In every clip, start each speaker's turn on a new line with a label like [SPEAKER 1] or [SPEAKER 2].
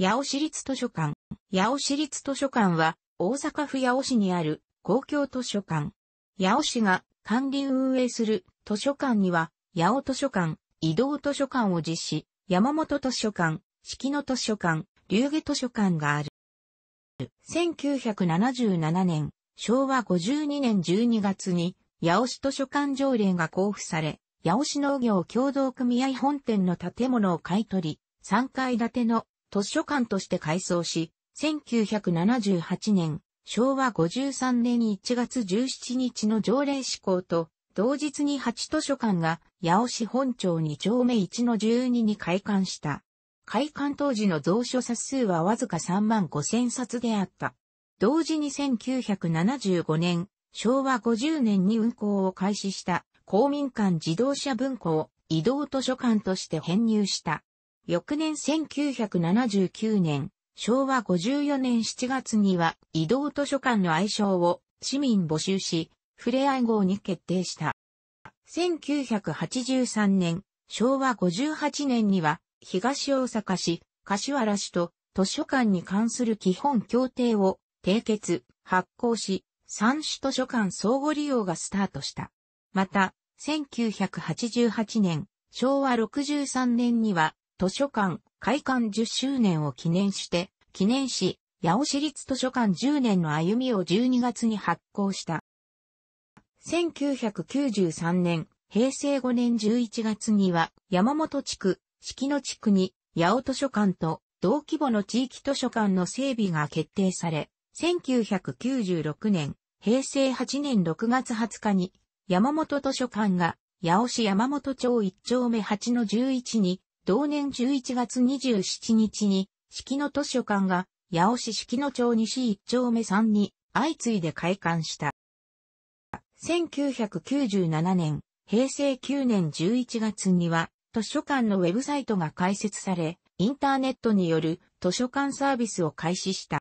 [SPEAKER 1] 八尾市立図書館。八尾市立図書館は、大阪府八尾市にある公共図書館。八尾市が管理運営する図書館には、八尾図書館、移動図書館を実施、山本図書館、四季の図書館、龍下図書館がある。1977年、昭和52年12月に、八尾市図書館条例が交付され、八尾市農業協同組合本店の建物を買い取り、3階建ての図書館として改装し、1978年、昭和53年1月17日の条例施行と、同日に8図書館が八尾市本町2丁目1の12に開館した。開館当時の蔵書冊数はわずか3万5千冊であった。同時に1975年、昭和50年に運行を開始した公民館自動車文庫を移動図書館として編入した。翌年1979年、昭和54年7月には移動図書館の愛称を市民募集し、ふれあい号に決定した。1983年、昭和58年には、東大阪市、柏原市と図書館に関する基本協定を締結、発行し、三種図書館相互利用がスタートした。また、1988年、昭和63年には、図書館開館10周年を記念して、記念し、八尾市立図書館10年の歩みを12月に発行した。1993年、平成5年11月には、山本地区、四季野地区に、八尾図書館と同規模の地域図書館の整備が決定され、1996年、平成8年6月20日に、山本図書館が、八尾市山本町1丁目8の11に同年11月27日に、式の図書館が、八尾市式の町西一丁目3に、相次いで開館した。1997年、平成9年11月には、図書館のウェブサイトが開設され、インターネットによる図書館サービスを開始した。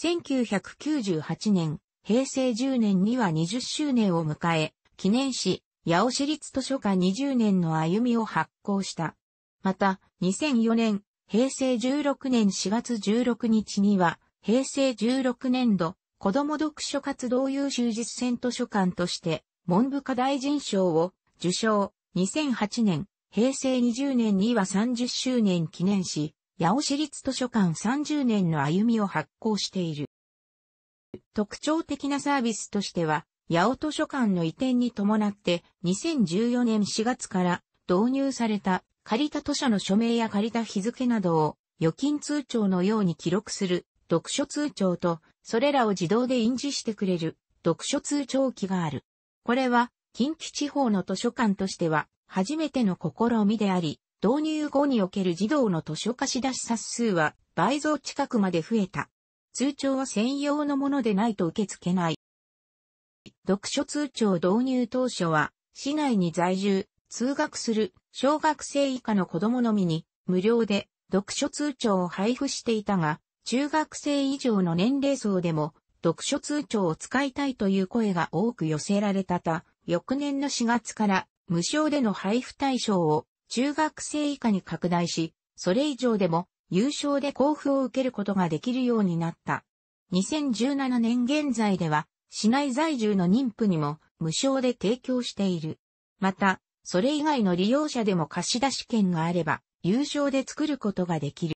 [SPEAKER 1] 1998年、平成10年には20周年を迎え、記念し、八尾市立図書館20年の歩みを発行した。また、2004年、平成16年4月16日には、平成16年度、子ども読書活動優秀実践図書館として、文部科大臣賞を受賞。2008年、平成20年には30周年記念し、八尾市立図書館30年の歩みを発行している。特徴的なサービスとしては、八尾図書館の移転に伴って2014年4月から導入された借りた図書の署名や借りた日付などを預金通帳のように記録する読書通帳と、それらを自動で印字してくれる読書通帳機がある。これは近畿地方の図書館としては初めての試みであり、導入後における児童の図書貸し出し冊数は倍増近くまで増えた。通帳は専用のものでないと受け付けない。読書通帳導入当初は、市内に在住、通学する小学生以下の子供のみに無料で読書通帳を配布していたが、中学生以上の年齢層でも読書通帳を使いたいという声が多く寄せられたた、翌年の4月から無償での配布対象を中学生以下に拡大し、それ以上でも有償で交付を受けることができるようになった。2017年現在では、市内在住の妊婦にも無償で提供している。また、それ以外の利用者でも貸出券があれば、有償で作ることができる。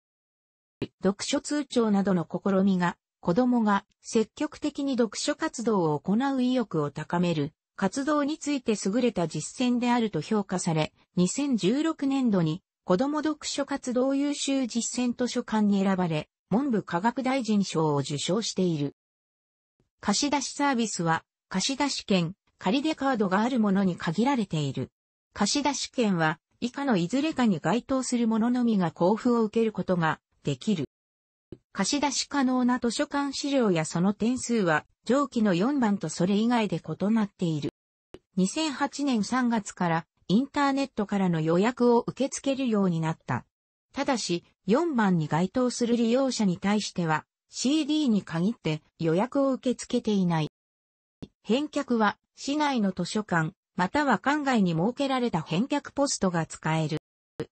[SPEAKER 1] 読書通帳などの試みが、子供が積極的に読書活動を行う意欲を高める、活動について優れた実践であると評価され、2016年度に子供読書活動優秀実践図書館に選ばれ、文部科学大臣賞を受賞している。貸し出しサービスは、貸し出し券、借り出カードがあるものに限られている。貸出券は以下のいずれかに該当するもののみが交付を受けることができる。貸出可能な図書館資料やその点数は上記の4番とそれ以外で異なっている。2008年3月からインターネットからの予約を受け付けるようになった。ただし、4番に該当する利用者に対しては CD に限って予約を受け付けていない。返却は市内の図書館、または館外に設けられた返却ポストが使える。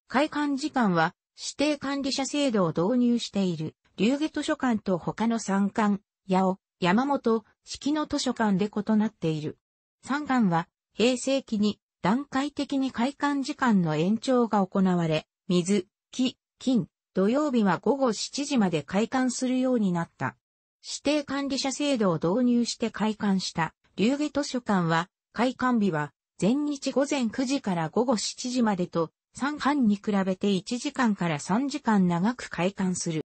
[SPEAKER 1] 開館時間は指定管理者制度を導入している、龍下図書館と他の三館、八尾、山本、四季の図書館で異なっている。三館は平成期に段階的に開館時間の延長が行われ、水、木、金、土曜日は午後7時まで開館するようになった。指定管理者制度を導入して開館した、龍下図書館は、開館日は全日午前9時から午後7時までと、3班に比べて1時間から3時間長く開館する。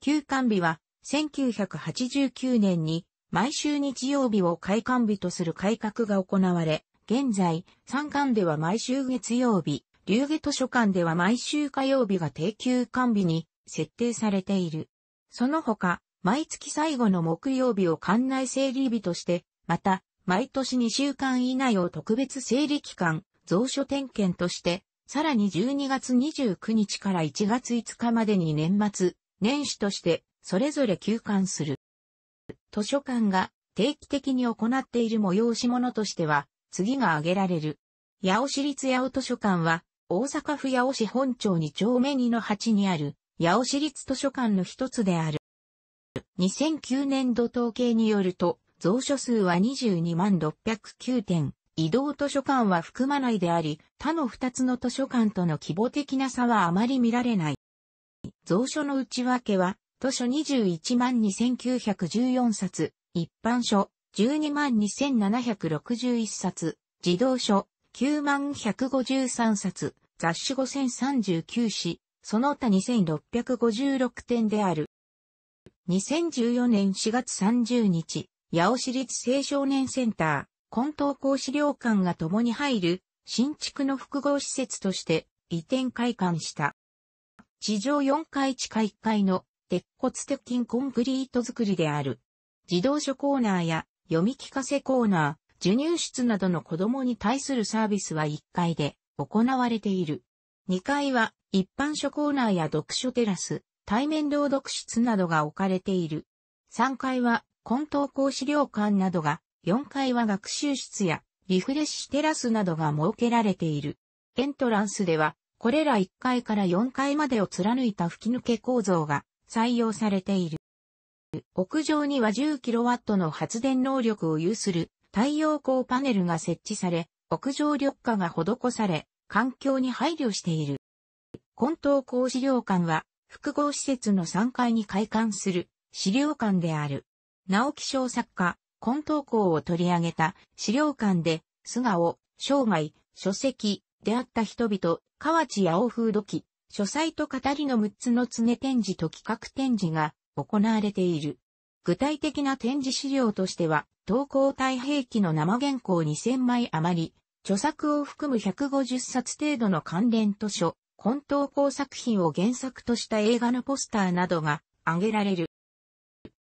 [SPEAKER 1] 休館日は、1989年に毎週日曜日を開館日とする改革が行われ、現在、3館では毎週月曜日、竜下図書館では毎週火曜日が定休館日に設定されている。その他、毎月最後の木曜日を館内整理日として、また、毎年2週間以内を特別整理期間、蔵書点検として、さらに12月29日から1月5日までに年末、年始として、それぞれ休館する。図書館が定期的に行っている催し物としては、次が挙げられる。八尾市立八尾図書館は、大阪府八尾市本町2丁目2の8にある、八尾市立図書館の一つである。2009年度統計によると、蔵書数は22万609点、移動図書館は含まないであり、他の2つの図書館との規模的な差はあまり見られない。蔵書の内訳は、図書21万2914冊、一般書12万2761冊、児童書9万153冊、雑誌5039誌、その他2656点である。2014年4月30日、八尾市立青少年センター、根東校資料館が共に入る新築の複合施設として移転開館した。地上4階地下1階の鉄骨鉄筋コンクリート作りである。児童書コーナーや読み聞かせコーナー、授乳室などの子供に対するサービスは1階で行われている。2階は一般書コーナーや読書テラス、対面朗読室などが置かれている。3階は混沌校資料館などが、4階は学習室やリフレッシュテラスなどが設けられている。エントランスでは、これら1階から4階までを貫いた吹き抜け構造が採用されている。屋上には 10kW の発電能力を有する太陽光パネルが設置され、屋上緑化が施され、環境に配慮している。混沌校資料館は、複合施設の3階に開館する資料館である。直木賞作家、根東校を取り上げた資料館で、素顔、生涯、書籍、出会った人々、河内八尾風土記、書斎と語りの6つの常展示と企画展示が行われている。具体的な展示資料としては、東高太平記の生原稿2000枚余り、著作を含む150冊程度の関連図書、根東高作品を原作とした映画のポスターなどが挙げられる。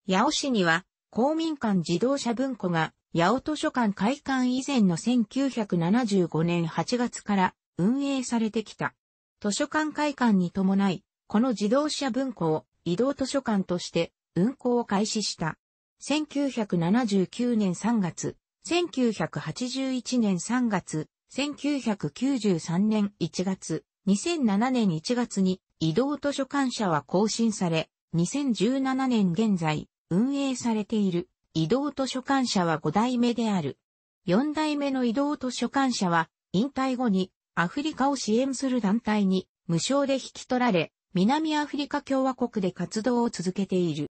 [SPEAKER 1] 八尾市には公民館自動車文庫が、八尾図書館開館以前の1975年8月から運営されてきた。図書館開館に伴い、この自動車文庫を移動図書館として運行を開始した。1979年3月、1981年3月、1993年1月、2007年1月に移動図書館社は更新され、2017年現在、運営されている移動図書館社は5代目である。4代目の移動図書館社は引退後にアフリカを支援する団体に無償で引き取られ、南アフリカ共和国で活動を続けている。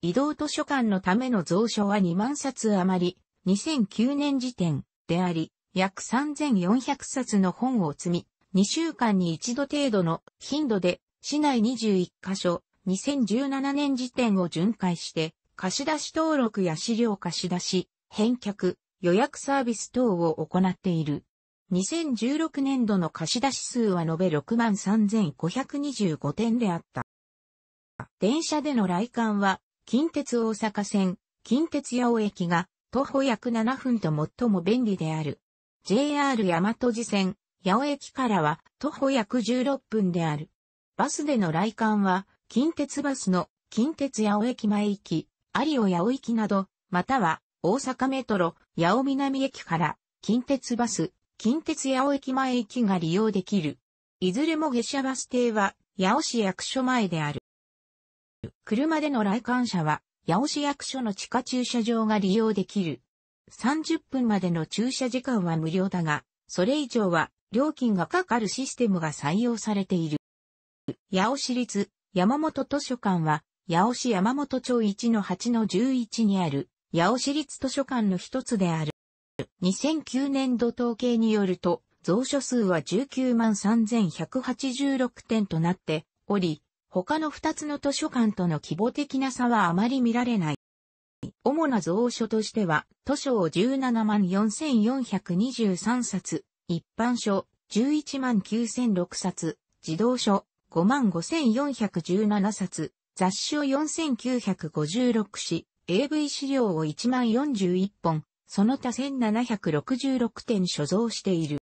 [SPEAKER 1] 移動図書館のための蔵書は2万冊余り、2009年時点であり、約3400冊の本を積み、2週間に1度程度の頻度で市内21カ所、2017年時点を巡回して、貸し出し登録や資料貸し出、し、返却、予約サービス等を行っている。2016年度の貸し出し数は延べ63,525点であった。電車での来館は、近鉄大阪線、近鉄八尾駅が、徒歩約7分と最も便利である。JR 大和路線、八尾駅からは、徒歩約16分である。バスでの来館は、近鉄バスの近鉄八尾駅前行き、有尾八尾行きなど、または大阪メトロ八尾南駅から近鉄バス、近鉄八尾駅前行きが利用できる。いずれも下車バス停は八尾市役所前である。車での来館者は八尾市役所の地下駐車場が利用できる。30分までの駐車時間は無料だが、それ以上は料金がかかるシステムが採用されている。八尾市立山本図書館は、八尾市山本町1の8の11にある、八尾市立図書館の一つである。2009年度統計によると、蔵書数は19万3186点となっており、他の2つの図書館との規模的な差はあまり見られない。主な蔵書としては、図書を17万4423冊、一般書11万9006冊、児童書55,417冊、雑誌を4,956誌、AV 資料を1,041本、その他1,766点所蔵している。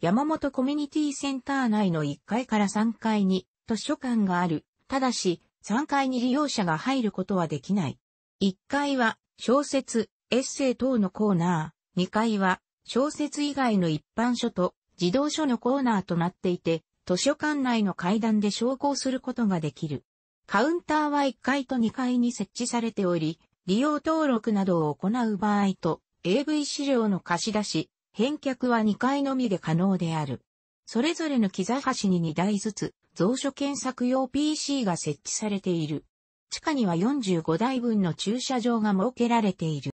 [SPEAKER 1] 山本コミュニティセンター内の1階から3階に図書館がある。ただし、3階に利用者が入ることはできない。1階は小説、エッセイ等のコーナー、2階は小説以外の一般書と児童書のコーナーとなっていて、図書館内の階段で昇降することができる。カウンターは1階と2階に設置されており、利用登録などを行う場合と、AV 資料の貸し出し、返却は2階のみで可能である。それぞれの木座端に2台ずつ、蔵書検索用 PC が設置されている。地下には45台分の駐車場が設けられている。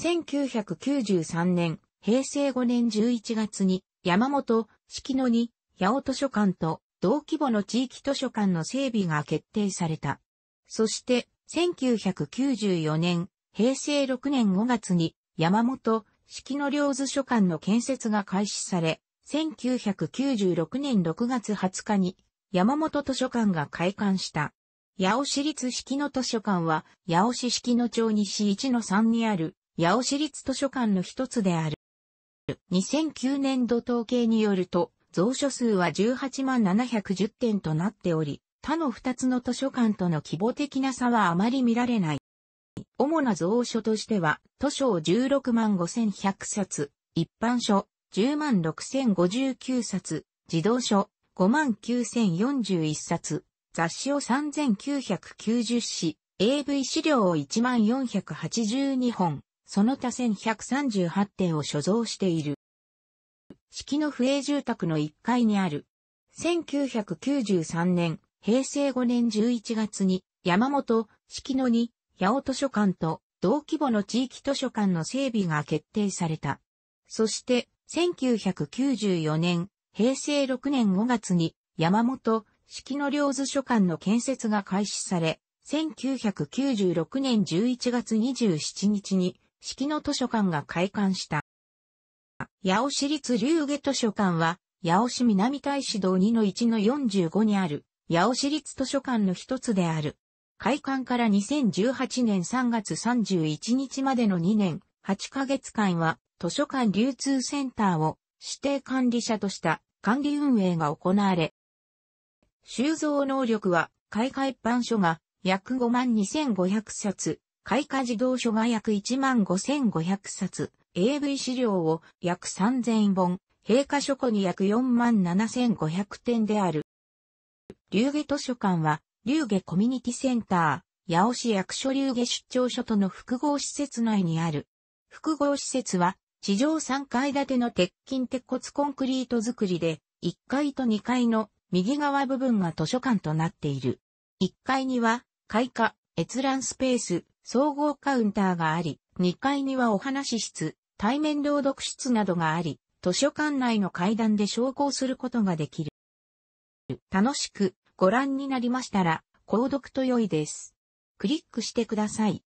[SPEAKER 1] 1993年、平成5年11月に、山本、式の2、八尾図書館と同規模の地域図書館の整備が決定された。そして、1994年、平成6年5月に山本式の領図書館の建設が開始され、1996年6月20日に山本図書館が開館した。八尾市立式の図書館は、八尾市式の町西1の3にある、八尾市立図書館の一つである。2009年度統計によると、蔵書数は18万710点となっており、他の2つの図書館との規模的な差はあまり見られない。主な蔵書としては、図書を16万5100冊、一般書10万6059冊、児童書5万9041冊、雑誌を3990誌、AV 資料を1万482本、その他1138点を所蔵している。式の不営住宅の1階にある。1993年、平成5年11月に、山本、式野に、八尾図書館と、同規模の地域図書館の整備が決定された。そして、1994年、平成6年5月に、山本、式野両図書館の建設が開始され、1996年11月27日に、式野図書館が開館した。八尾市立龍下図書館は、八尾市南大市道2の1の45にある、八尾市立図書館の一つである。開館から2018年3月31日までの2年、8ヶ月間は、図書館流通センターを指定管理者とした管理運営が行われ、収蔵能力は、開会版書が約5万2500冊、開花児童書が約15,500冊、AV 資料を約3000本、閉花書庫に約47,500点である。龍下図書館は、龍下コミュニティセンター、八尾市役所龍下出張所との複合施設内にある。複合施設は、地上3階建ての鉄筋鉄骨コンクリート造りで、1階と2階の右側部分が図書館となっている。1階には、開花、閲覧スペース、総合カウンターがあり、2階にはお話し室、対面朗読室などがあり、図書館内の階段で昇降することができる。楽しくご覧になりましたら、購読と良いです。クリックしてください。